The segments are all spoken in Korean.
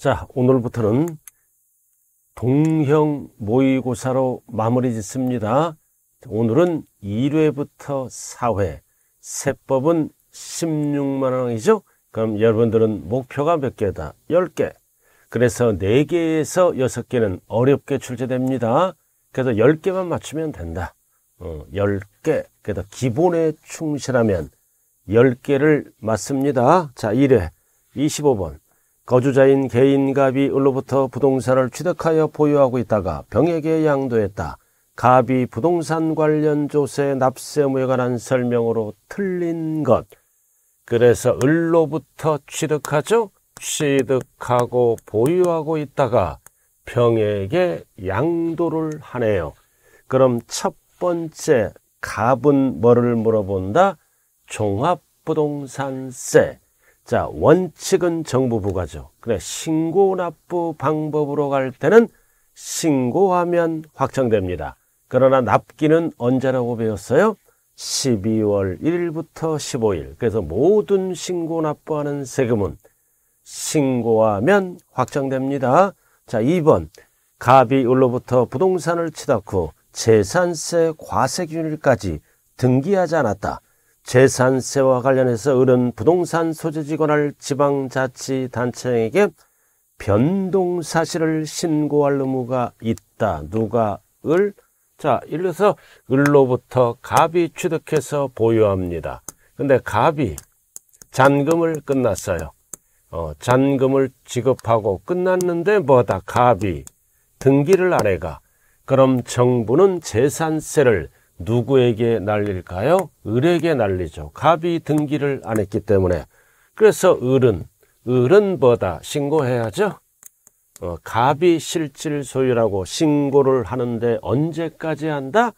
자, 오늘부터는 동형 모의고사로 마무리 짓습니다. 오늘은 1회부터 4회, 세법은 16만원이죠? 그럼 여러분들은 목표가 몇 개다? 10개. 그래서 4개에서 6개는 어렵게 출제됩니다. 그래서 10개만 맞추면 된다. 어, 10개. 그래서 기본에 충실하면 10개를 맞습니다. 자, 1회 25번. 거주자인 개인갑이 을로부터 부동산을 취득하여 보유하고 있다가 병에게 양도했다. 갑이 부동산 관련 조세 납세무에 관한 설명으로 틀린 것. 그래서 을로부터 취득하죠? 취득하고 보유하고 있다가 병에게 양도를 하네요. 그럼 첫 번째 갑은 뭐를 물어본다? 종합부동산세. 자, 원칙은 정부 부과죠. 그래, 신고 납부 방법으로 갈 때는 신고하면 확정됩니다. 그러나 납기는 언제라고 배웠어요? 12월 1일부터 15일. 그래서 모든 신고 납부하는 세금은 신고하면 확정됩니다. 자, 2번. 갑이 을로부터 부동산을 취득 후 재산세 과세 기일까지 등기하지 않았다. 재산세와 관련해서 을은 부동산 소재지 권할 지방자치단체에게 변동 사실을 신고할 의무가 있다. 누가 을? 자, 일러서 을로부터 갑이 취득해서 보유합니다. 근데 갑이 잔금을 끝났어요. 어, 잔금을 지급하고 끝났는데 뭐다 갑이 등기를 안 해가. 그럼 정부는 재산세를 누구에게 날릴까요? 을에게 날리죠. 갑이 등기를 안 했기 때문에. 그래서 을은, 을은보다 신고해야죠. 어, 갑이 실질 소유라고 신고를 하는데 언제까지 한다?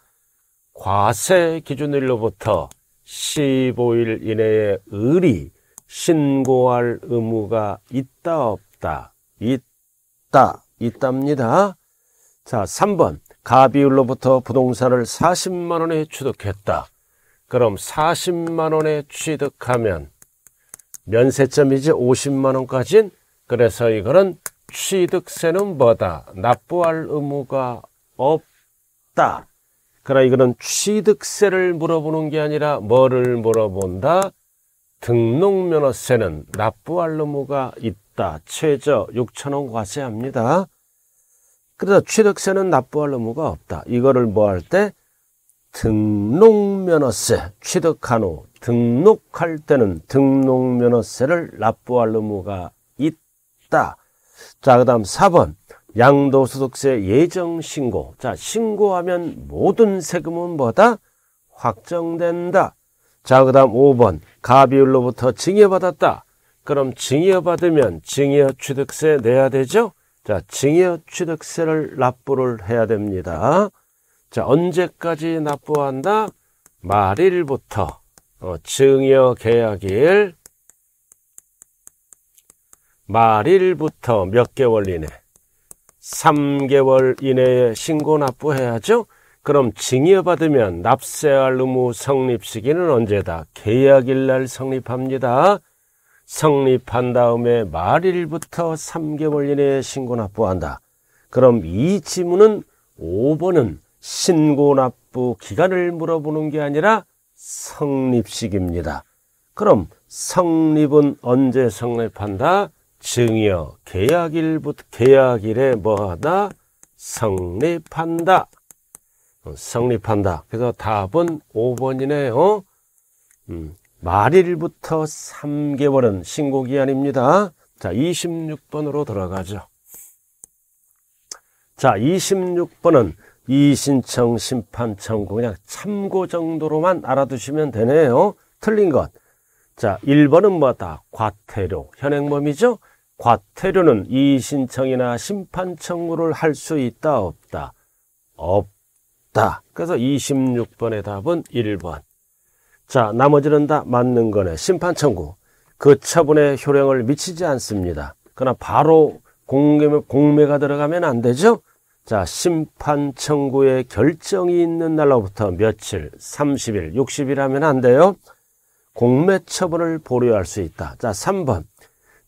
과세 기준일로부터 15일 이내에 을이 신고할 의무가 있다 없다 있다 있답니다 자 3번 가비율로부터 부동산을 40만 원에 취득했다. 그럼 40만 원에 취득하면 면세점이지 50만 원까진 그래서 이거는 취득세는 뭐다? 납부할 의무가 없다. 그러나 이거는 취득세를 물어보는 게 아니라 뭐를 물어본다? 등록면허세는 납부할 의무가 있다. 최저 6천원 과세합니다. 그래서 취득세는 납부할 의무가 없다. 이거를 뭐 할 때 등록면허세 취득한 후 등록할 때는 등록면허세를 납부할 의무가 있다. 자, 그 다음 4번. 양도소득세 예정신고. 자, 신고하면 모든 세금은 뭐다? 확정된다. 자, 그 다음 5번. 가비율로부터 증여받았다. 그럼 증여받으면 증여취득세 내야 되죠? 자, 증여 취득세를 납부를 해야 됩니다. 자, 언제까지 납부한다? 말일부터 어, 증여 계약일 말일부터 몇 개월 이내 3개월 이내에 신고 납부해야죠. 그럼 증여받으면 납세할 의무 성립 시기는 언제다? 계약일 날 성립합니다. 성립한 다음에 말일부터 3개월 이내에 신고 납부한다. 그럼 이 지문은 5번은 신고 납부 기간을 물어보는 게 아니라 성립식입니다. 그럼 성립은 언제 성립한다? 증여 계약일부터 계약일에 뭐하다? 성립한다. 어, 성립한다. 그래서 답은 5번이네요. 음. 말일부터 3개월은 신고기한입니다. 자, 26번으로 들어가죠. 자, 26번은 이신청, 심판청 뭐 그냥 참고 정도로만 알아두시면 되네요. 틀린 것. 자, 1번은 뭐다? 과태료, 현행범이죠? 과태료는 이신청이나 심판청구를 할 수 있다, 없다? 없다. 그래서 26번의 답은 1번. 자, 나머지는 다 맞는 거네. 심판 청구. 그 처분에 효력을 미치지 않습니다. 그러나 바로 공매, 공매가 들어가면 안 되죠? 자, 심판 청구의 결정이 있는 날로부터 며칠, 30일, 60일 하면 안 돼요. 공매 처분을 보류할 수 있다. 자, 3번.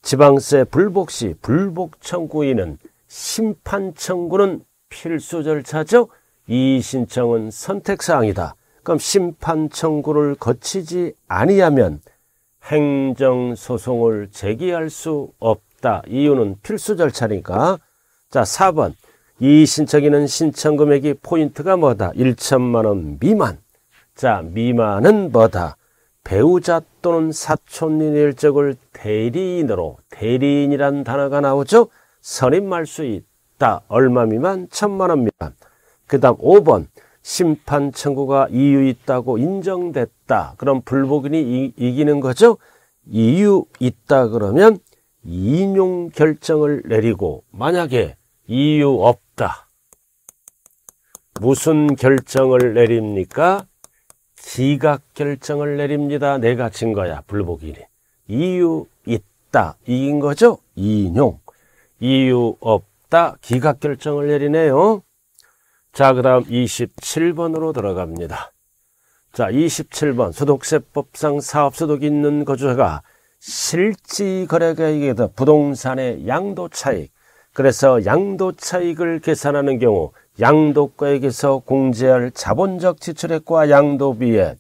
지방세 불복 시 불복 청구인은 심판 청구는 필수 절차죠. 이의 신청은 선택사항이다. 그럼 심판 청구를 거치지 아니하면 행정 소송을 제기할 수 없다. 이유는 필수 절차니까. 자, 4번. 이 신청인은 신청 금액이 포인트가 뭐다? 1천만 원 미만. 자, 미만은 뭐다? 배우자 또는 사촌인 일적을 대리인으로 대리인이란 단어가 나오죠. 선임할 수 있다. 얼마 미만? 천만 원 미만. 그 다음 5번. 심판 청구가 이유 있다고 인정됐다. 그럼 불복인이 이, 기는 거죠? 이유 있다 그러면 인용 결정을 내리고 만약에 이유 없다. 무슨 결정을 내립니까? 기각 결정을 내립니다. 내가 진 거야. 불복인이. 이유 있다. 이긴 거죠? 인용. 이유 없다. 기각 결정을 내리네요. 자, 그 다음 27번으로 들어갑니다. 자, 27번 소득세법상 사업소득이 있는 거주자가 실지거래가액에 더 부동산의 양도차익, 그래서 양도차익을 계산하는 경우 양도가액에서 공제할 자본적 지출액과 양도비에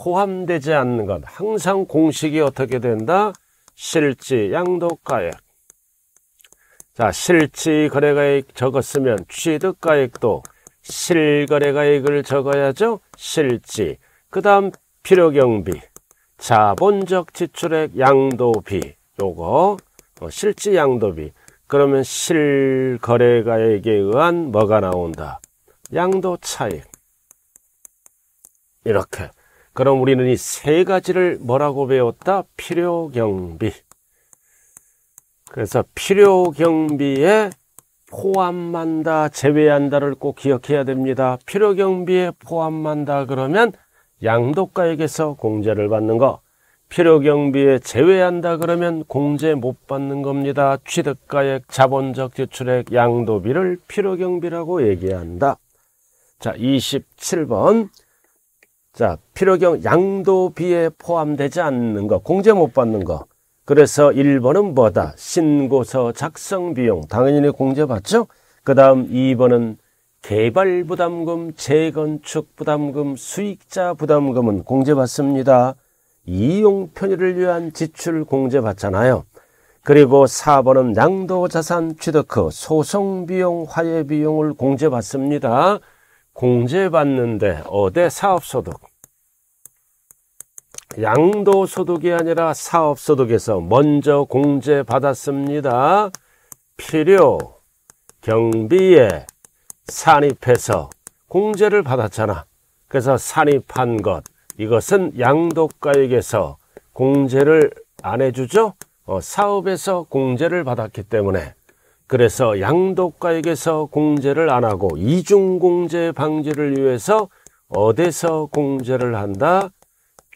포함되지 않는 건 항상 공식이 어떻게 된다? 실지 양도가액. 자, 실지 거래가액 적었으면 취득가액도 실거래가 액을 적어야죠. 실지. 그 다음 필요경비. 자본적 지출액 양도비. 요거 어, 실지 양도비. 그러면 실거래가액에 의한 뭐가 나온다. 양도 차익. 이렇게. 그럼 우리는 이 세 가지를 뭐라고 배웠다? 필요경비. 그래서 필요경비의 포함한다, 제외한다를 꼭 기억해야 됩니다. 필요 경비에 포함한다 그러면 양도가액에서 공제를 받는 거, 필요 경비에 제외한다 그러면 공제 못 받는 겁니다. 취득가액, 자본적 지출액, 양도비를 필요 경비라고 얘기한다. 자, 27번. 자, 필요경 양도비에 포함되지 않는 거, 공제 못 받는 거. 그래서 1번은 뭐다? 신고서 작성 비용 당연히 공제받죠. 그 다음 2번은 개발 부담금, 재건축 부담금, 수익자 부담금은 공제받습니다. 이용 편의를 위한 지출 공제받잖아요. 그리고 4번은 양도 자산 취득 후 소송 비용, 화해 비용을 공제받습니다. 공제받는데 어대 사업 소득, 양도소득이 아니라 사업소득에서 먼저 공제받았습니다. 필요, 경비에 산입해서 공제를 받았잖아. 그래서 산입한 것, 이것은 양도가액에서 공제를 안 해주죠? 어, 사업에서 공제를 받았기 때문에. 그래서 양도가액에서 공제를 안 하고 이중공제 방지를 위해서 어디서 공제를 한다?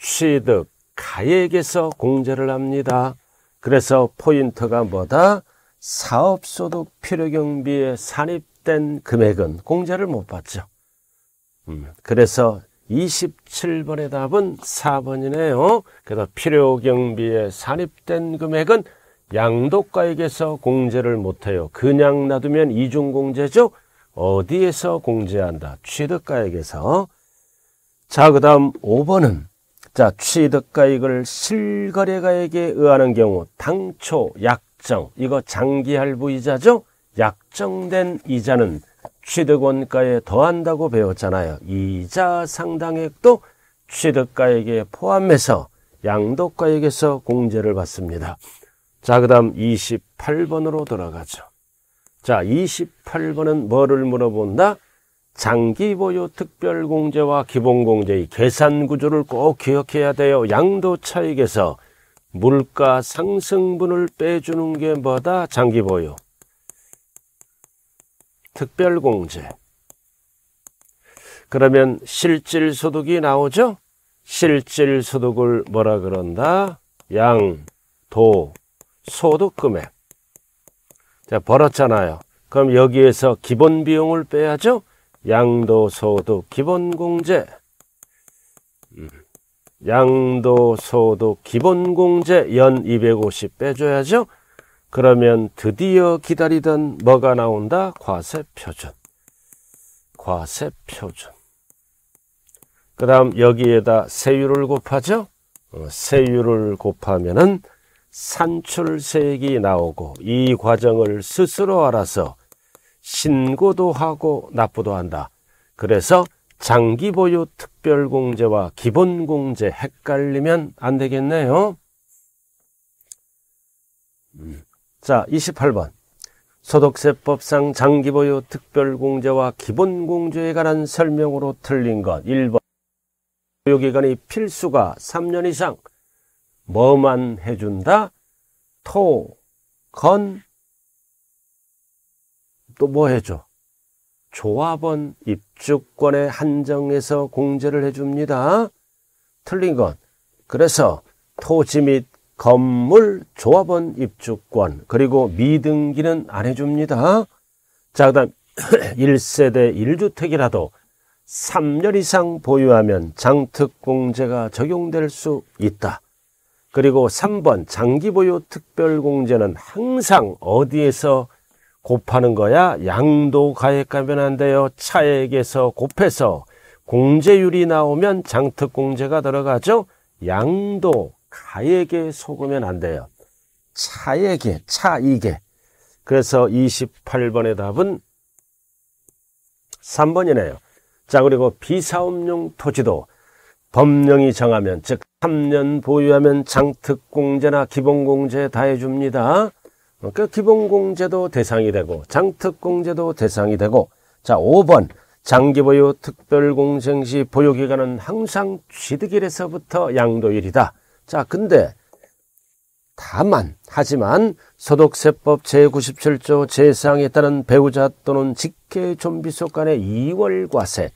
취득 가액에서 공제를 합니다. 그래서 포인트가 뭐다? 사업소득 필요경비에 산입된 금액은 공제를 못 받죠. 음, 그래서 27번의 답은 4번이네요. 그래서 필요경비에 산입된 금액은 양도가액에서 공제를 못해요. 그냥 놔두면 이중공제죠. 어디에서 공제한다? 취득가액에서. 자, 그 다음 5번은 자, 취득가액을 실거래가액에 의하는 경우 당초 약정, 이거 장기할부이자죠? 약정된 이자는 취득원가에 더한다고 배웠잖아요. 이자 상당액도 취득가액에 포함해서 양도가액에서 공제를 받습니다. 자, 그 다음 28번으로 돌아가죠. 자, 28번은 뭐를 물어본다? 장기보유 특별공제와 기본공제의 계산구조를 꼭 기억해야 돼요. 양도차익에서 물가 상승분을 빼주는 게 뭐다? 장기보유. 특별공제. 그러면 실질소득이 나오죠? 실질소득을 뭐라 그런다? 양, 도, 소득금액. 자, 벌었잖아요. 그럼 여기에서 기본 비용을 빼야죠? 양도소득 기본공제 음. 양도소득 기본공제 연 250 빼줘야죠. 그러면 드디어 기다리던 뭐가 나온다? 과세표준. 과세표준. 그 다음 여기에다 세율을 곱하죠. 어, 세율을 곱하면은 산출세액이 나오고 이 과정을 스스로 알아서 신고도 하고 납부도 한다. 그래서 장기 보유 특별 공제와 기본 공제 헷갈리면 안 되겠네요. 음. 자, 28번. 소득세법상 장기 보유 특별 공제와 기본 공제에 관한 설명으로 틀린 것. 1번. 보유기간이 필수가 3년 이상. 뭐만 해준다? 토, 건, 또뭐 해줘? 조합원 입주권의 한정에서 공제를 해줍니다. 틀린 건 그래서 토지 및 건물 조합원 입주권 그리고 미등기는 안 해줍니다. 자 그다음 1세대 1주택이라도 3년 이상 보유하면 장특공제가 적용될 수 있다. 그리고 3번 장기보유 특별공제는 항상 어디에서 곱하는 거야 양도 가액하면 안 돼요 차액에서 곱해서 공제율이 나오면 장특공제가 들어가죠 양도 가액에 속으면 안 돼요 차액에 차익에 그래서 28번의 답은 3번이네요 자 그리고 비사업용 토지도 법령이 정하면 즉 3년 보유하면 장특공제나 기본공제 다 해줍니다 그러니까 기본공제도 대상이 되고 장특공제도 대상이 되고 자 5번 장기보유 특별공생 시 보유기간은 항상 취득일에서부터 양도일이다. 자 근데 다만 하지만 소득세법 제97조 제4항에 따른 배우자 또는 직계 좀비속 간의 2월과세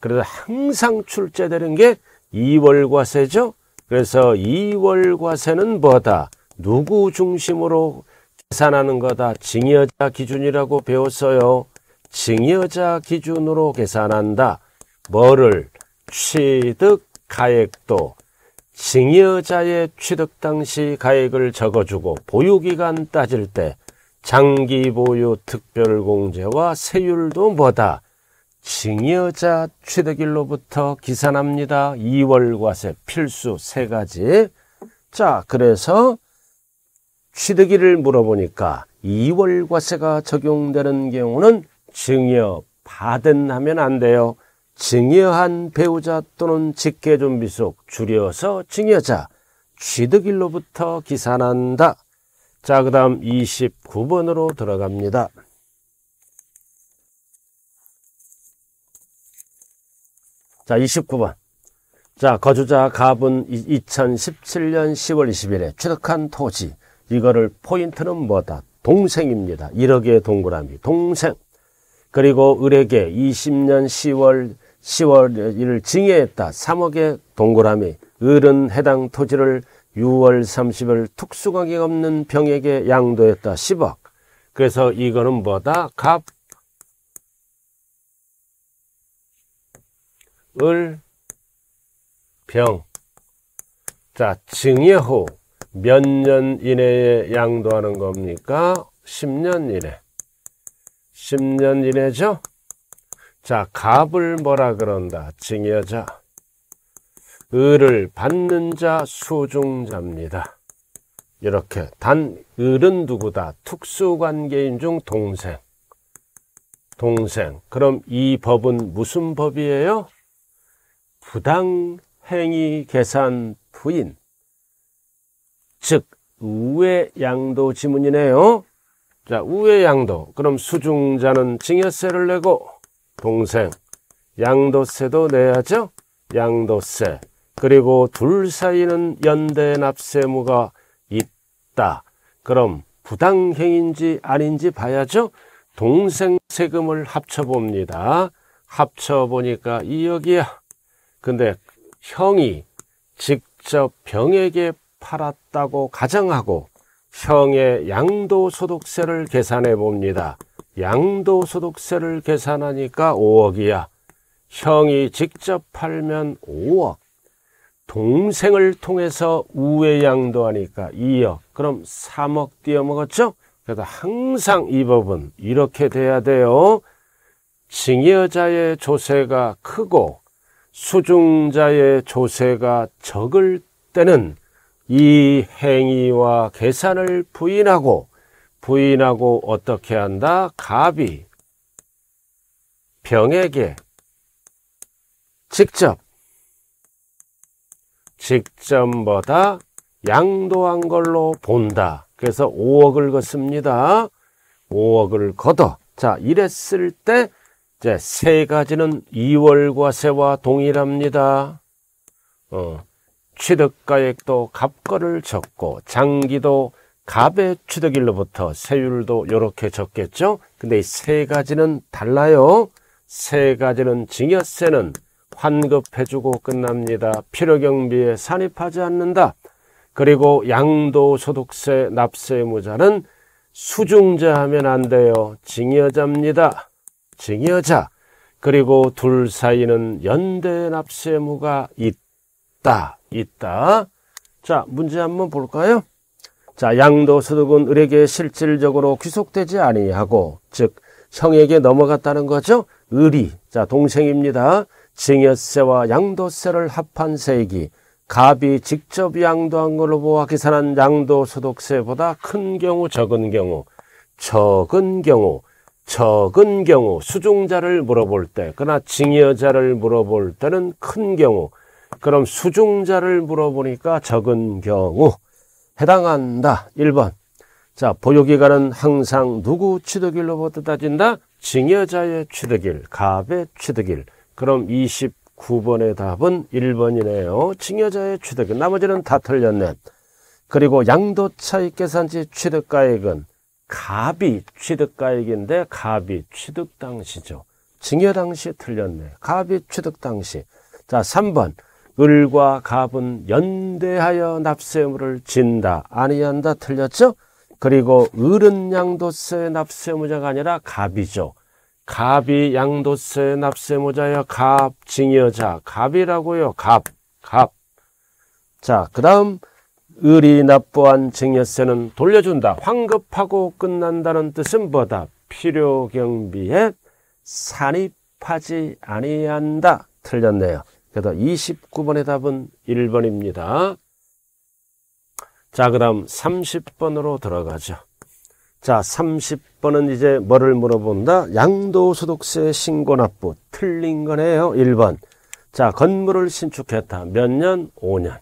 그래서 항상 출제되는 게 2월과세죠. 그래서 2월과세는 뭐다? 누구 중심으로 계산하는 거다 징여자 기준이라고 배웠어요. 징여자 기준으로 계산한다. 뭐를? 취득 가액도. 징여자의 취득 당시 가액을 적어주고 보유기간 따질 때 장기 보유 특별공제와 세율도 뭐다? 징여자 취득일로부터 기산합니다. 2월과세 필수 세 가지. 자, 그래서 취득일을 물어보니까 2월 과세가 적용되는 경우는 증여 받은 하면 안 돼요. 증여한 배우자 또는 직계존비 속 줄여서 증여자 취득일로부터 기산한다. 자, 그 다음 29번으로 들어갑니다. 자, 29번. 자, 거주자 갑은 2017년 10월 20일에 취득한 토지 이거를 포인트는 뭐다? 동생입니다. 1억의 동그라미, 동생. 그리고 을에게 20년 10월 10월 을 징해했다. 3억의 동그라미. 을은 해당 토지를 6월 30일 특수관계 없는 병에게 양도했다. 10억. 그래서 이거는 뭐다? 갑, 을, 병. 자, 증여호. 몇년 이내에 양도하는 겁니까? 10년 이내. 10년 이내죠? 자, 갑을 뭐라 그런다? 징여자. 을을 받는 자, 수중자입니다. 이렇게 단 을은 누구다? 특수관계인 중 동생. 동생. 그럼 이 법은 무슨 법이에요? 부당행위 계산 부인. 즉우회 양도 지문이네요. 자, 우의 양도. 그럼 수중자는 증여세를 내고 동생 양도세도 내야죠. 양도세. 그리고 둘 사이는 연대 납세무가 있다. 그럼 부당행인지 아닌지 봐야죠. 동생 세금을 합쳐봅니다. 합쳐보니까 2억이야. 근데 형이 직접 병에게 팔았다고 가정하고 형의 양도소득세를 계산해 봅니다. 양도소득세를 계산하니까 5억이야. 형이 직접 팔면 5억. 동생을 통해서 우회 양도하니까 2억. 그럼 3억 띄어먹었죠? 그래서 항상 이 법은 이렇게 돼야 돼요. 증여자의 조세가 크고 수중자의 조세가 적을 때는 이 행위와 계산을 부인하고 부인하고 어떻게 한다? 갑이 병에게 직접 직접보다 양도한 걸로 본다. 그래서 5억을 걷습니다. 5억을 걷어. 자, 이랬을 때 이제 세 가지는 2월과세와 동일합니다. 어, 취득가액도 갑거를 적고 장기도 갑의 취득일로부터 세율도 이렇게 적겠죠. 근데 이 세 가지는 달라요. 세 가지는 증여세는 환급해주고 끝납니다. 필요경비에 산입하지 않는다. 그리고 양도소득세 납세의무자는 수중자 하면 안 돼요. 증여자입니다. 증여자. 그리고 둘 사이는 연대 납세의무가 있다. 있다. 자, 문제 한번 볼까요? 자, 양도소득은 을에게 실질적으로 귀속되지 아니하고 즉 형에게 넘어갔다는 거죠. 을이 자 동생입니다. 증여세와 양도세를 합한 세액이 갑이 직접 양도한 걸로 보아 계산한 양도소득세보다 큰 경우 적은 경우 적은 경우 적은 경우 수중자를 물어볼 때 그러나 증여자를 물어볼 때는 큰 경우 그럼 수중자를 물어보니까 적은 경우 해당한다. 1번. 자, 보유기간은 항상 누구 취득일로부터 따진다? 증여자의 취득일, 갑의 취득일. 그럼 29번의 답은 1번이네요. 증여자의 취득일. 나머지는 다 틀렸네. 그리고 양도차익 계산지 취득가액은 갑이 취득가액인데 갑이 취득 당시죠. 증여 당시 틀렸네. 갑이 취득 당시. 자, 3번. 을과 갑은 연대하여 납세물을 진다. 아니한다. 틀렸죠? 그리고 을은 양도세 납세무자가 아니라 갑이죠. 갑이 양도세 납세무자여 갑, 징여자. 갑이라고요. 갑, 갑. 자, 그 다음 을이 납부한 증여세는 돌려준다. 황급하고 끝난다는 뜻은 뭐다? 필요 경비에 산입하지 아니한다. 틀렸네요. 그다 29번의 답은 1번입니다. 자, 그 다음 30번으로 들어가죠. 자, 30번은 이제 뭐를 물어본다? 양도소득세 신고 납부. 틀린 거네요. 1번. 자, 건물을 신축했다. 몇 년? 5년.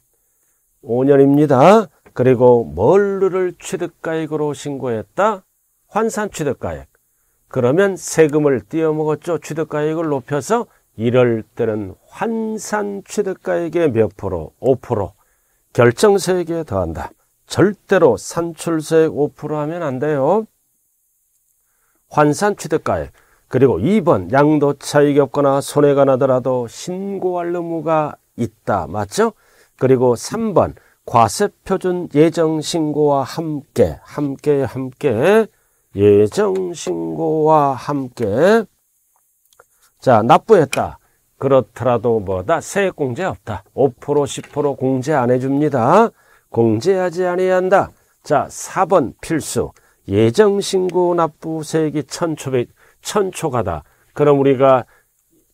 5년입니다. 그리고 뭘를 취득가액으로 신고했다? 환산 취득가액. 그러면 세금을 띄어먹었죠. 취득가액을 높여서 이럴 때는 환산 취득가액의 몇 프로, 5% 결정세액에 더한다. 절대로 산출세액 5% 하면 안 돼요. 환산 취득가액 그리고 2번 양도 차익이 없거나 손해가 나더라도 신고할 의무가 있다. 맞죠? 그리고 3번 과세표준 예정신고와 함께 함께 함께 예정신고와 함께 자, 납부했다. 그렇더라도 뭐다? 세액공제 없다. 5% 10% 공제 안 해줍니다. 공제하지 아니한다. 자, 4번 필수. 예정신고 납부 세액이 천초배, 천초가다. 그럼 우리가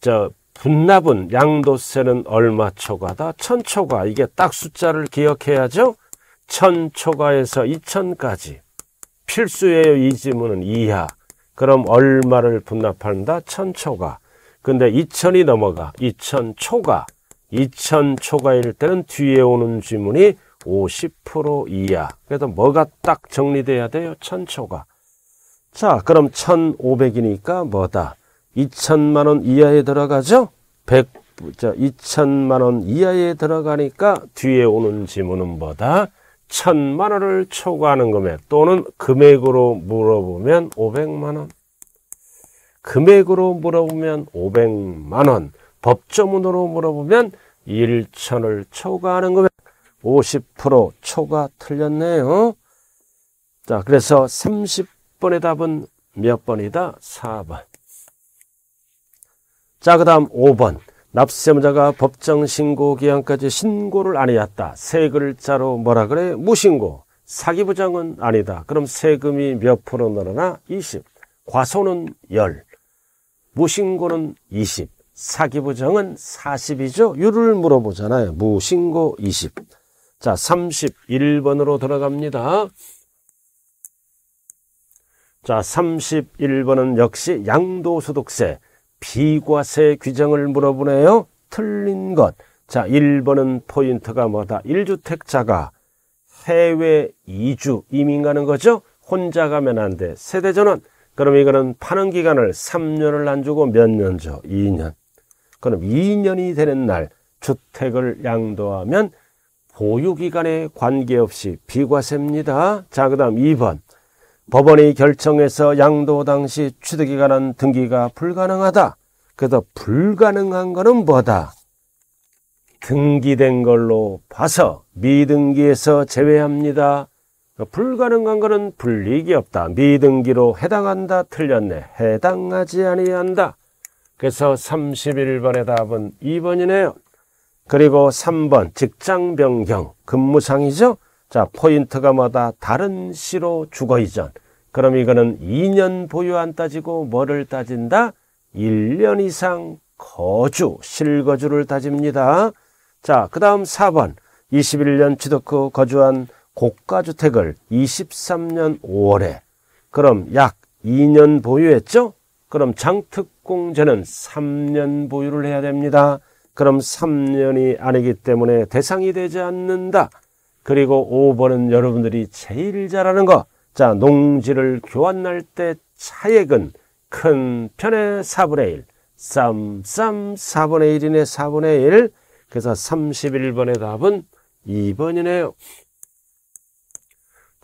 저 분납은 양도세는 얼마 초과다? 천초가. 이게 딱 숫자를 기억해야죠. 천초가에서 2천까지. 필수예요. 이 지문은 이하. 그럼 얼마를 분납한다? 천초가. 근데 2000이 넘어가 2000 초과 2000 초과일 때는 뒤에 오는 지문이 50% 이하 그래서 뭐가 딱 정리돼야 돼요? 1000 초과 자 그럼 1500이니까 뭐다? 2천만원 이하에 들어가죠? 100, 자, 2천만원 이하에 들어가니까 뒤에 오는 지문은 뭐다? 천만원을 초과하는 금액 또는 금액으로 물어보면 500만원 금액으로 물어보면 500만 원, 법조문으로 물어보면 1천을 초과하는 금액 50% 초과 틀렸네요. 자, 그래서 30번의 답은 몇 번이다? 4번. 자, 그 다음 5번. 납세자가 법정신고 기한까지 신고를 안 해왔다. 세 글자로 뭐라 그래? 무신고. 사기부장은 아니다. 그럼 세금이 몇 프로 늘어나? 20. 과소는 10. 무신고는 20, 사기부정은 40이죠. 유를 물어보잖아요. 무신고 20. 자, 31번으로 들어갑니다. 자, 31번은 역시 양도소득세, 비과세 규정을 물어보네요. 틀린 것. 자, 1번은 포인트가 뭐다? 1주택자가 해외 2주 이민 가는 거죠? 혼자 가면 안 돼. 세대전환. 그럼 이거는 파는 기간을 3년을 안 주고 몇 년 줘? 2년. 그럼 2년이 되는 날 주택을 양도하면 보유기간에 관계없이 비과세입니다. 자, 그 다음 2번. 법원이 결정해서 양도 당시 취득기간한 등기가 불가능하다. 그래서 불가능한 거는 뭐다? 등기된 걸로 봐서 미등기에서 제외합니다. 그러니까 불가능한 것은 불리기 없다. 미등기로 해당한다. 틀렸네. 해당하지 아니한다. 그래서 31번의 답은 2번이네요. 그리고 3번 직장 변경 근무상이죠. 자 포인트가 뭐다 다른 시로 주거 이전. 그럼 이거는 2년 보유 안 따지고 뭐를 따진다? 1년 이상 거주, 실거주를 따집니다. 자, 그 다음 4번. 21년 취득 후 거주한 고가주택을 23년 5월에 그럼 약 2년 보유했죠? 그럼 장특공제는 3년 보유를 해야 됩니다. 그럼 3년이 아니기 때문에 대상이 되지 않는다. 그리고 5번은 여러분들이 제일 잘하는 거. 자, 농지를 교환할 때 차액은 큰 편의 4분의 1. 쌈쌈 4분의 1이네 4분의 1. 그래서 31번의 답은 2번이네요.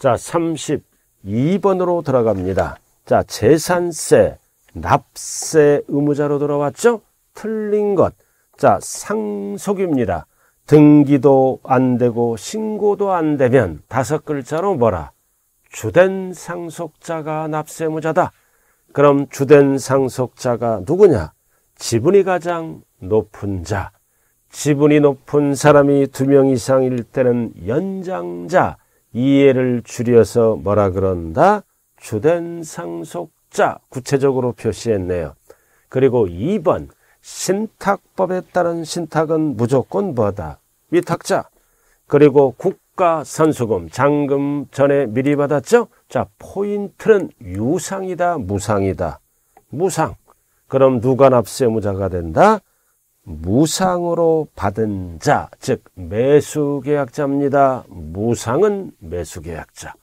자, 32번으로 들어갑니다. 자, 재산세, 납세 의무자로 들어왔죠? 틀린 것. 자, 상속입니다. 등기도 안 되고 신고도 안 되면 다섯 글자로 뭐라? 주된 상속자가 납세 의무자다. 그럼 주된 상속자가 누구냐? 지분이 가장 높은 자. 지분이 높은 사람이 두 명 이상일 때는 연장자. 이해를 줄여서 뭐라 그런다? 주된 상속자 구체적으로 표시했네요. 그리고 2번 신탁법에 따른 신탁은 무조건 뭐다? 위탁자. 그리고 국가 선수금 잔금 전에 미리 받았죠? 자 포인트는 유상이다 무상이다. 무상. 그럼 누가 납세무자가 된다? 무상으로 받은 자, 즉 매수계약자입니다. 무상은 매수계약자.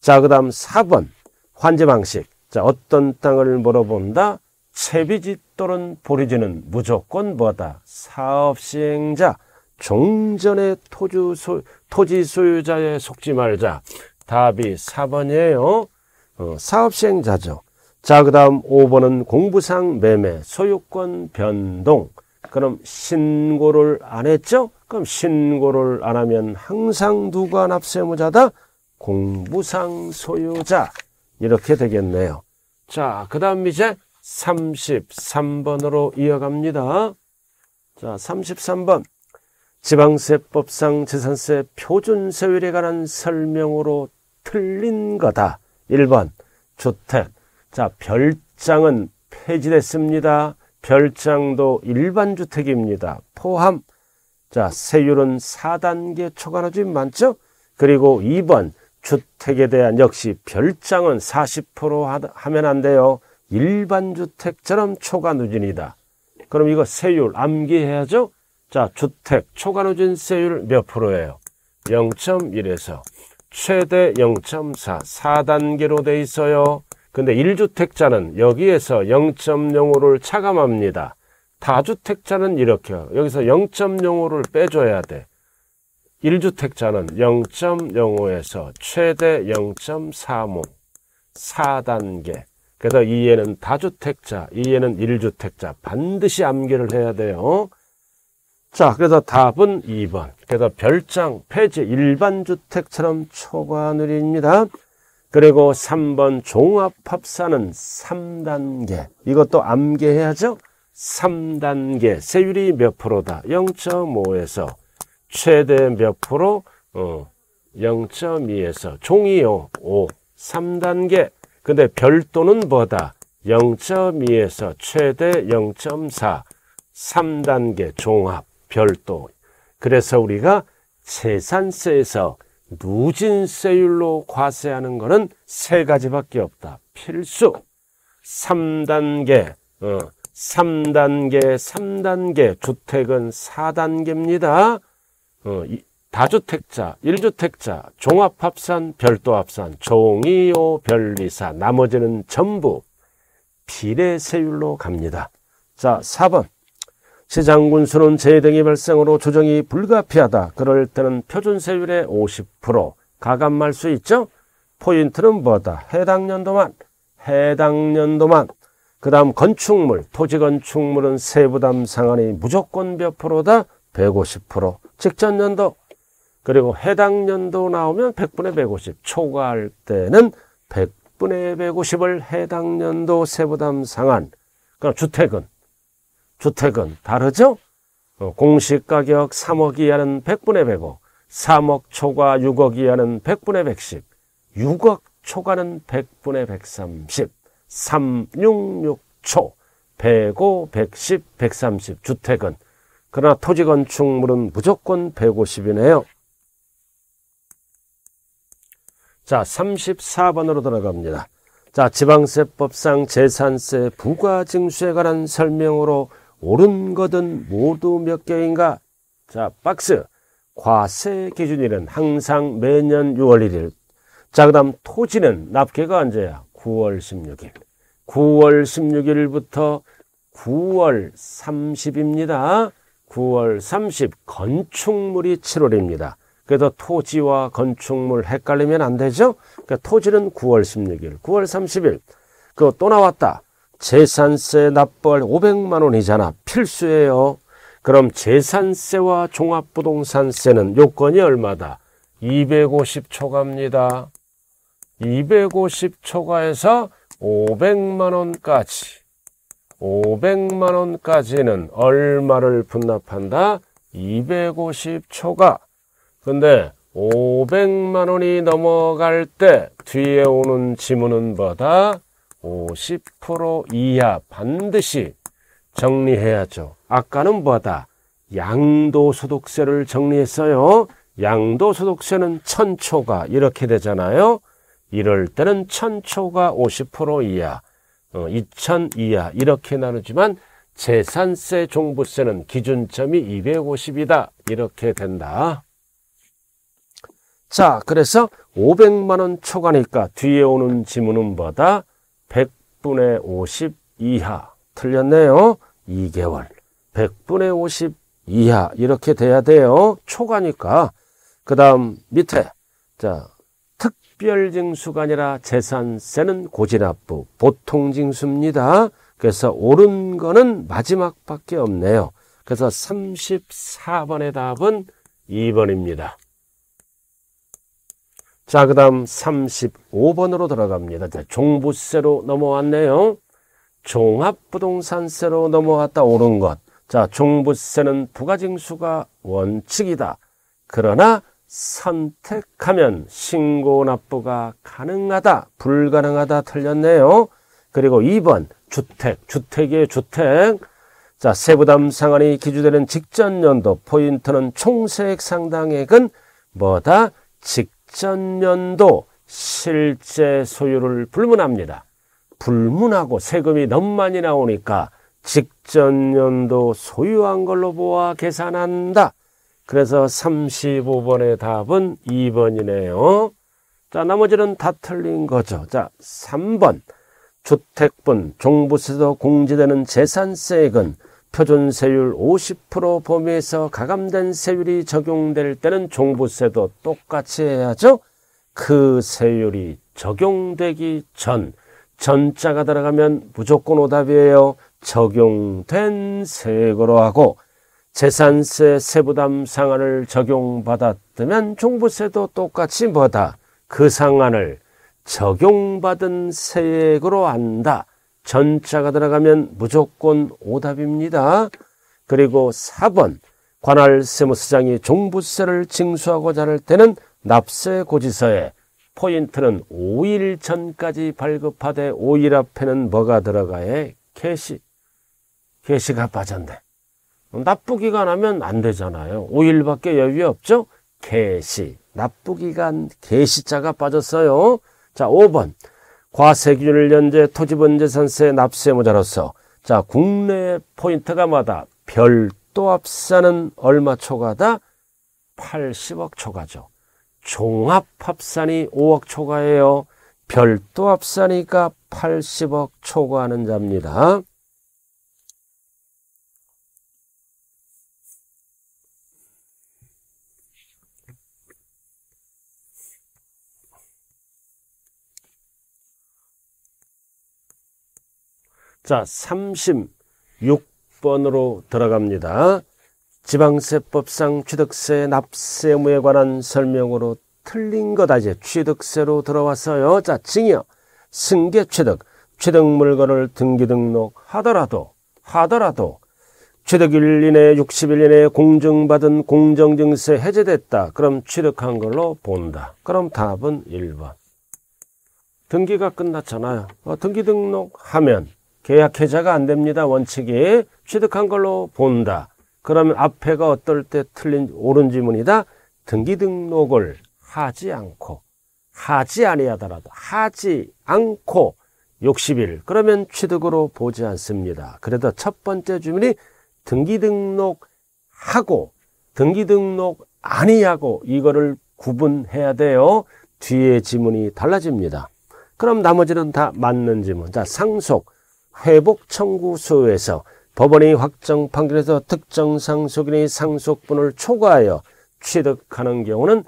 자, 그 다음 4번 환지 방식. 자, 어떤 땅을 물어본다? 채비지 또는 보리지는 무조건 뭐다? 사업시행자, 종전의 토주 소, 토지 소유자에 속지 말자. 답이 4번이에요. 어, 사업시행자죠. 자, 그 다음 5번은 공부상 매매, 소유권 변동. 그럼 신고를 안 했죠? 그럼 신고를 안 하면 항상 누가 납세무자다? 공부상 소유자. 이렇게 되겠네요. 자, 그 다음 이제 33번으로 이어갑니다. 자, 33번. 지방세법상 재산세 표준세율에 관한 설명으로 틀린 거다. 1번. 주택. 자, 별장은 폐지됐습니다. 별장도 일반 주택입니다. 포함 자 세율은 4단계 초과나주 많죠? 그리고 2번 주택에 대한 역시 별장은 40% 하면 안 돼요. 일반 주택처럼 초과 누진이다. 그럼 이거 세율 암기해야죠? 자, 주택 초과 누진 세율 몇 프로예요? 0.1에서 최대 0.4, 4단계로 돼 있어요. 근데 1주택자는 여기에서 0.05를 차감합니다. 다주택자는 이렇게요. 여기서 0.05를 빼줘야 돼. 1주택자는 0.05에서 최대 0.35. 4단계. 그래서 이에는 다주택자, 이에는 1주택자. 반드시 암기를 해야 돼요. 자, 그래서 답은 2번. 그래서 별장 폐지 일반주택처럼 초과 누리입니다. 그리고 3번 종합합산은 3단계. 이것도 암기해야죠? 3단계. 세율이 몇 프로다? 0.5에서 최대 몇 프로? 어, 0.2에서 종이요. 5. 3단계. 근데 별도는 뭐다? 0.2에서 최대 0.4. 3단계 종합 별도. 그래서 우리가 재산세에서 누진 세율로 과세하는 것은 세 가지밖에 없다. 필수. 3단계, 어, 3단계, 3단계, 주택은 4단계입니다. 어, 이, 다주택자, 1주택자, 종합합산, 별도합산, 종이요, 별리사, 나머지는 전부 비례세율로 갑니다. 자, 4번. 시장군수는 재해 등이 발생으로 조정이 불가피하다. 그럴 때는 표준세율의 50% 가감할 수 있죠. 포인트는 뭐다? 해당 연도만, 해당 연도만. 그 다음 건축물, 토지 건축물은 세부담 상한이 무조건 몇 프로다? 150%. 직전 연도. 그리고 해당 연도 나오면 100분의 150. 초과할 때는 100분의 150을 해당 연도 세부담 상한. 그럼 주택은 주택은 다르죠? 어, 공시가격 3억 이하는 100분의 100억, 3억 초과 6억 이하는 100분의 110, 6억 초과는 100분의 130, 366초, 105, 110, 130 주택은 그러나 토지 건축물은 무조건 150이네요. 자, 34번으로 들어갑니다. 자, 지방세법상 재산세 부과징수에 관한 설명으로 옳은 것은 모두 몇 개인가? 자, 박스. 과세 기준일은 항상 매년 6월 1일. 자, 그 다음 토지는 납계가 언제야? 9월 16일. 9월 16일부터 9월 30입니다. 9월 30 건축물이 7월입니다. 그래서 토지와 건축물 헷갈리면 안 되죠? 그러니까 토지는 9월 16일, 9월 30일. 그거 또 나왔다. 재산세 납부할 500만 원이잖아. 필수예요. 그럼 재산세와 종합부동산세는 요건이 얼마다? 250초과입니다. 250초과에서 500만 원까지 500만 원까지는 얼마를 분납한다? 250초과. 근데 500만 원이 넘어갈 때 뒤에 오는 지문은 뭐다? 50% 이하 반드시 정리해야죠. 아까는 뭐다? 양도소득세를 정리했어요. 양도소득세는 천초가 이렇게 되잖아요. 이럴 때는 천초가 50% 이하, 어, 2 0 이하 이렇게 나누지만 재산세 종부세는 기준점이 250이다. 이렇게 된다. 자, 그래서 500만 원 초과니까 뒤에 오는 지문은 뭐다? 100분의 50 이하. 틀렸네요. 2개월. 100분의 50 이하. 이렇게 돼야 돼요. 초과니까. 그 다음 밑에. 자, 특별징수가 아니라 재산세는 고지납부. 보통징수입니다. 그래서 옳은 거는 마지막밖에 없네요. 그래서 34번의 답은 2번입니다. 자, 그 다음 35번으로 들어갑니다. 종부세로 넘어왔네요. 종합부동산세로 넘어갔다 오른 것. 자, 종부세는 부가징수가 원칙이다. 그러나 선택하면 신고 납부가 가능하다, 불가능하다 틀렸네요. 그리고 2번 주택, 주택의 주택. 자, 세부담 상한이 기준되는 직전 연도 포인트는 총세액 상당액은 뭐다? 직 2000년도 실제 소유를 불문합니다. 불문하고 세금이 너무 많이 나오니까 직전년도 소유한 걸로 보아 계산한다. 그래서 35번의 답은 2번이네요. 자, 나머지는 다 틀린 거죠. 자, 3번. 주택분, 종부세도 공제되는 재산세액은 표준세율 50% 범위에서 가감된 세율이 적용될 때는 종부세도 똑같이 해야죠. 그 세율이 적용되기 전, 전자가 들어가면 무조건 오답이에요. 적용된 세액으로 하고 재산세 세부담 상한을 적용받았다면 종부세도 똑같이 뭐다? 그 상한을 적용받은 세액으로 한다. 전자가 들어가면 무조건 오답입니다. 그리고 4번 관할 세무서장이 종부세를 징수하고자 할 때는 납세 고지서에 포인트는 5일 전까지 발급하되 5일 앞에는 뭐가 들어가에 캐시 캐시가 빠졌네. 납부기간 하면 안 되잖아요. 5일밖에 여유 없죠? 개시. 납부기간 개시자가 빠졌어요. 자, 5번. 과세균을 연재, 토지번재산세, 납세모자로서 자 국내 포인트가마다 별도 합산은 얼마 초과다? 80억 초과죠. 종합 합산이 5억 초과예요. 별도 합산이니까 80억 초과하는 자입니다. 자, 36번으로 들어갑니다. 지방세법상 취득세 납세 무에 관한 설명으로 틀린 것 아직 취득세로 들어왔어요. 자, 증여, 승계 취득, 취득 물건을 등기 등록하더라도 하더라도 취득 일인에 60일 이내에 공증받은 공정증세 해제됐다. 그럼 취득한 걸로 본다. 그럼 답은 1번. 등기가 끝났잖아요. 어, 등기 등록하면 계약해자가 안 됩니다. 원칙이 취득한 걸로 본다. 그러면 앞에가 어떨 때 틀린 옳은 지문이다. 등기 등록을 하지 않고 하지 아니하더라도 하지 않고 60일 그러면 취득으로 보지 않습니다. 그래도 첫 번째 주문이 등기 등록하고 등기 등록 아니하고 이거를 구분해야 돼요. 뒤에 지문이 달라집니다. 그럼 나머지는 다 맞는 지문. 자, 상속 회복 청구소에서 법원이 확정 판결에서 특정 상속인의 상속분을 초과하여 취득하는 경우는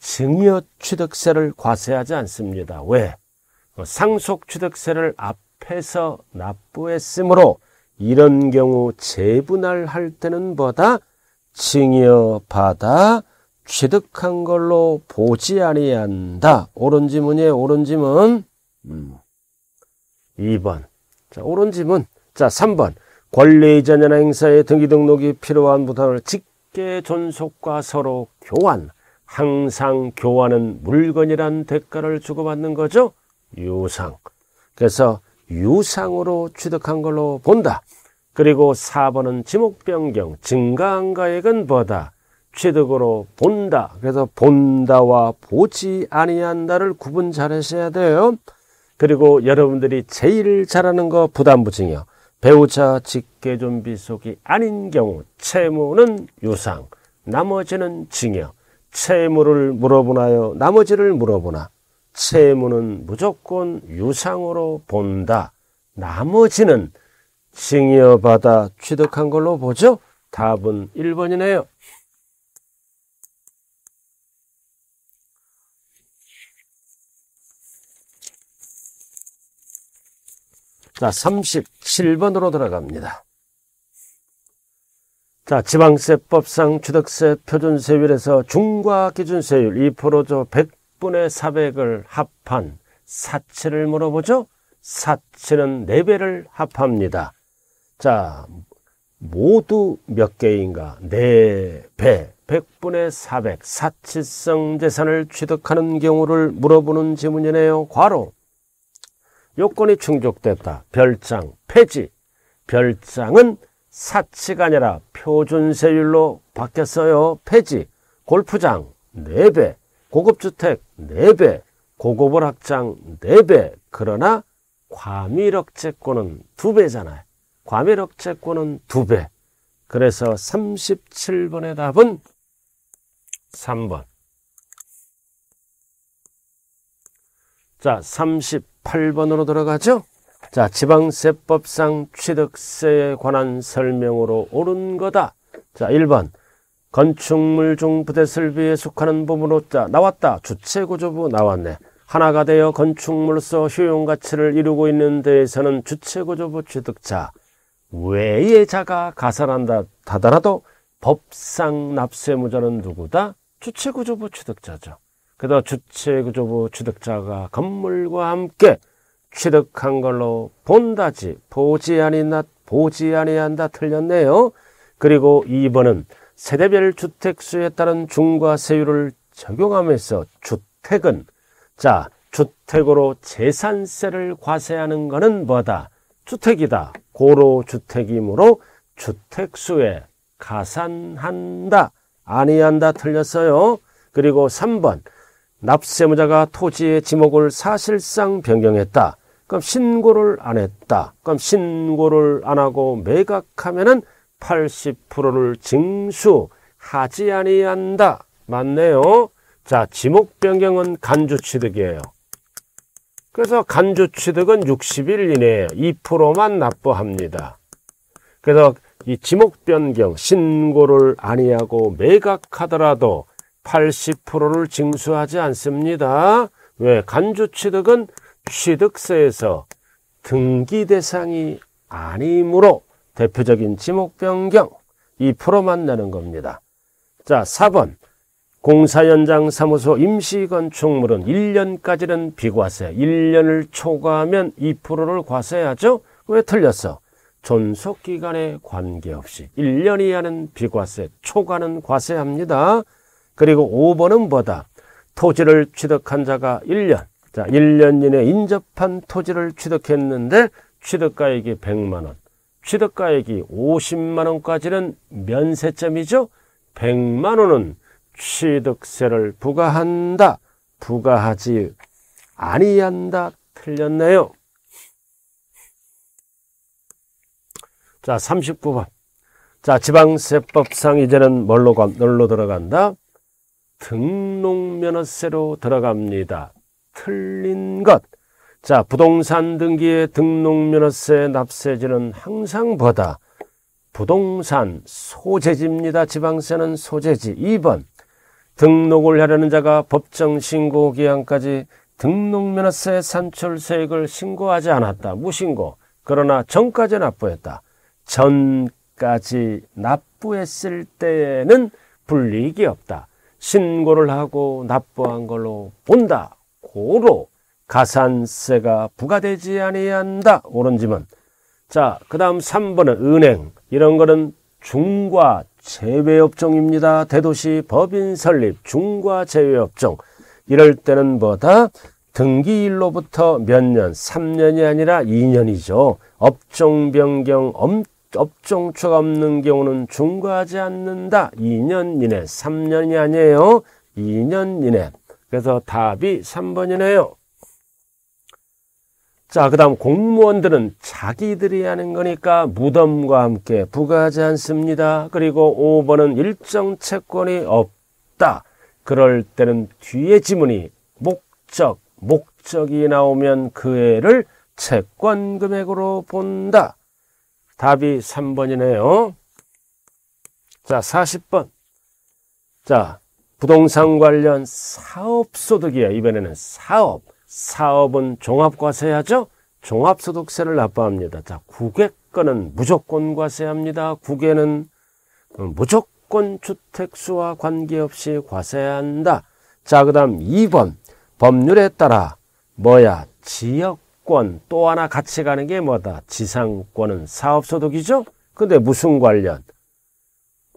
증여 취득세를 과세하지 않습니다. 왜? 그 상속 취득세를 앞에서 납부했으므로 이런 경우 재분할 할 때는 보다 증여받아 취득한 걸로 보지 아니한다. 옳은 지문이에요. 옳은 지문. 음. 2번. 자, 옳은 짐은 자, 3번. 권리전이나 행사에 등기 등록이 필요한 부담을 직계 존속과 서로 교환. 항상 교환은 물건이란 대가를 주고받는 거죠. 유상. 그래서 유상으로 취득한 걸로 본다. 그리고 4번은 지목변경, 증가한 가액은 보다, 취득으로 본다. 그래서 본다와 보지 아니한다를 구분 잘 하셔야 돼요. 그리고 여러분들이 제일 잘하는 거 부담부증이요. 배우자 직계 좀비 속이 아닌 경우 채무는 유상, 나머지는 증여. 채무를 물어보나요? 나머지를 물어보나? 채무는 무조건 유상으로 본다. 나머지는 증여받아 취득한 걸로 보죠? 답은 1번이네요. 자, 37번으로 들어갑니다 자, 지방세법상 취득세 표준세율에서 중과 기준세율 2%조 100분의 400을 합한 사치를 물어보죠. 사치는 4배를 합합니다. 자, 모두 몇 개인가? 4배, 100분의 400, 사치성 재산을 취득하는 경우를 물어보는 지문이네요. 과로, 요건이 충족됐다. 별장 폐지. 별장은 사치가 아니라 표준세율로 바뀌었어요. 폐지. 골프장 4배. 고급주택 4배. 고급을확장 4배. 그러나 과밀억제권은 2배잖아요. 과밀억제권은 2배. 그래서 37번의 답은 3번. 자, 30. 8번으로 들어가죠. 자, 지방세법상 취득세에 관한 설명으로 옳은 거다. 자, 1번. 건축물 중 부대설비에 속하는 부분으로 자, 나왔다. 주체구조부 나왔네. 하나가 되어 건축물로서 효용가치를 이루고 있는 데에서는 주체구조부 취득자 외의 자가 가설한다 하더라도 법상 납세무자는 누구다? 주체구조부 취득자죠. 그다 주체구조부 취득자가 건물과 함께 취득한 걸로 본다지 보지 아니나 보지 아니한다 틀렸네요. 그리고 2번은 세대별 주택수에 따른 중과세율을 적용하면서 주택은 자 주택으로 재산세를 과세하는 것은 뭐다? 주택이다. 고로주택이므로 주택수에 가산한다. 아니한다 틀렸어요. 그리고 3번 납세무자가 토지의 지목을 사실상 변경했다. 그럼 신고를 안 했다. 그럼 신고를 안 하고 매각하면은 80%를 징수하지 아니한다. 맞네요. 자, 지목 변경은 간주 취득이에요. 그래서 간주 취득은 60일 이내에 2%만 납부합니다. 그래서 이 지목 변경, 신고를 아니하고 매각하더라도 80%를 징수하지 않습니다. 왜? 간주 취득은 취득세에서 등기 대상이 아니므로 대표적인 지목 변경 2%만 내는 겁니다. 자, 4번. 공사연장 사무소 임시건축물은 1년까지는 비과세, 1년을 초과하면 2%를 과세하죠? 왜 틀렸어? 존속기간에 관계없이 1년 이하는 비과세, 초과는 과세합니다. 그리고 5번은 뭐다? 토지를 취득한 자가 1년. 자, 1년 이내 인접한 토지를 취득했는데 취득가액이 100만원, 취득가액이 50만원까지는 면세점이죠. 100만원은 취득세를 부과한다, 부과하지 아니한다, 틀렸네요. 자, 39번. 자, 지방세법상 이제는 뭘로, 뭘로 들어간다? 등록면허세로 들어갑니다. 틀린 것. 자, 부동산 등기의 등록면허세 납세지는 항상 보다 부동산 소재지입니다. 지방세는 소재지. 2번 등록을 하려는 자가 법정 신고 기한까지 등록면허세 산출 세액을 신고하지 않았다. 무신고. 그러나 전까지 납부했다. 전까지 납부했을 때에는 불이익이 없다. 신고를 하고 납부한 걸로 본다. 고로 가산세가 부과되지 아니한다. 옳은 지문. 자, 그 다음 3번은 은행. 이런 거는 중과 제외업종입니다. 대도시 법인 설립, 중과 제외업종. 이럴 때는 뭐다? 등기일로부터 몇 년, 3년이 아니라 2년이죠. 업종 변경, 엄 업종추가 없는 경우는 중과하지 않는다. 2년 이내, 3년이 아니에요. 2년 이내. 그래서 답이 3번이네요. 자, 그 다음 공무원들은 자기들이 하는 거니까 무덤과 함께 부과하지 않습니다. 그리고 5번은 일정 채권이 없다. 그럴 때는 뒤에 지문이 목적, 목적이 나오면 그 애를 채권 금액으로 본다. 답이 3번이네요. 자, 40번. 자, 부동산 관련 사업소득이에요. 이번에는 사업. 사업은 종합과세하죠? 종합소득세를 납부합니다. 자, 국외권은 무조건 과세합니다. 국외는 무조건 주택수와 관계없이 과세한다. 자, 그 다음 2번. 법률에 따라 뭐야? 지역 사업권 또 하나 같이 가는 게 뭐다? 지상권은 사업소득이죠? 근데 무슨 관련?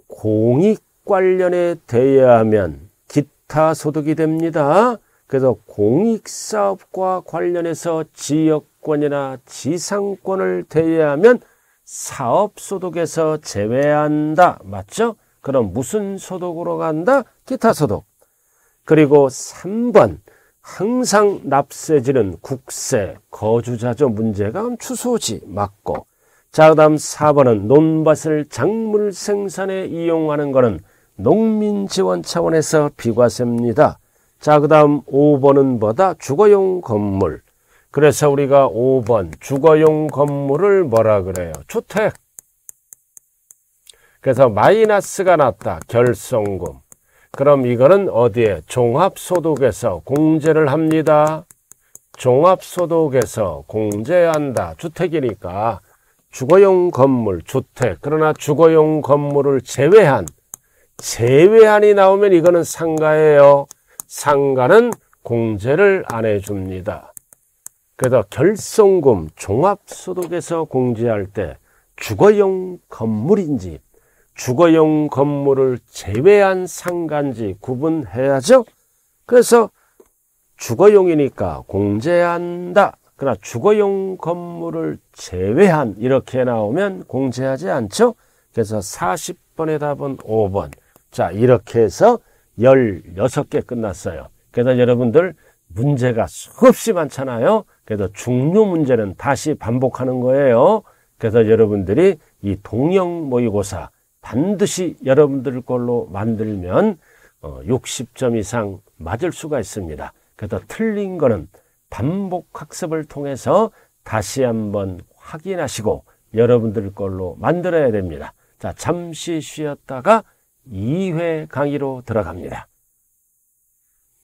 공익 관련에 대여하면 기타 소득이 됩니다. 그래서 공익사업과 관련해서 지역권이나 지상권을 대여하면 사업소득에서 제외한다. 맞죠? 그럼 무슨 소득으로 간다? 기타 소득. 그리고 3번 항상 납세지는 국세, 거주자조 문제가 추소지 맞고 자 그다음 4번은 논밭을 작물 생산에 이용하는 것은 농민 지원 차원에서 비과세입니다. 자 그다음 5번은 뭐다? 주거용 건물. 그래서 우리가 5번 주거용 건물을 뭐라 그래요? 주택. 그래서 마이너스가 났다. 결성금 그럼 이거는 어디에? 종합소득에서 공제를 합니다. 종합소득에서 공제한다. 주택이니까 주거용 건물, 주택. 그러나 주거용 건물을 제외한 제외한이 나오면 이거는 상가예요. 상가는 공제를 안 해줍니다. 그래서 결성금 종합소득에서 공제할 때 주거용 건물인지 주거용 건물을 제외한 상간지 구분해야죠. 그래서 주거용이니까 공제한다. 그러나 주거용 건물을 제외한 이렇게 나오면 공제하지 않죠. 그래서 40번의 답은 5번. 자, 이렇게 해서 16개 끝났어요. 그래서 여러분들 문제가 수없이 많잖아요. 그래서 중요 문제는 다시 반복하는 거예요. 그래서 여러분들이 이 동영 모의고사 반드시 여러분들 걸로 만들면 60점 어, 이상 맞을 수가 있습니다. 그래서 틀린 거는 반복 학습을 통해서 다시 한번 확인하시고 여러분들 걸로 만들어야 됩니다. 자, 잠시 쉬었다가 2회 강의로 들어갑니다.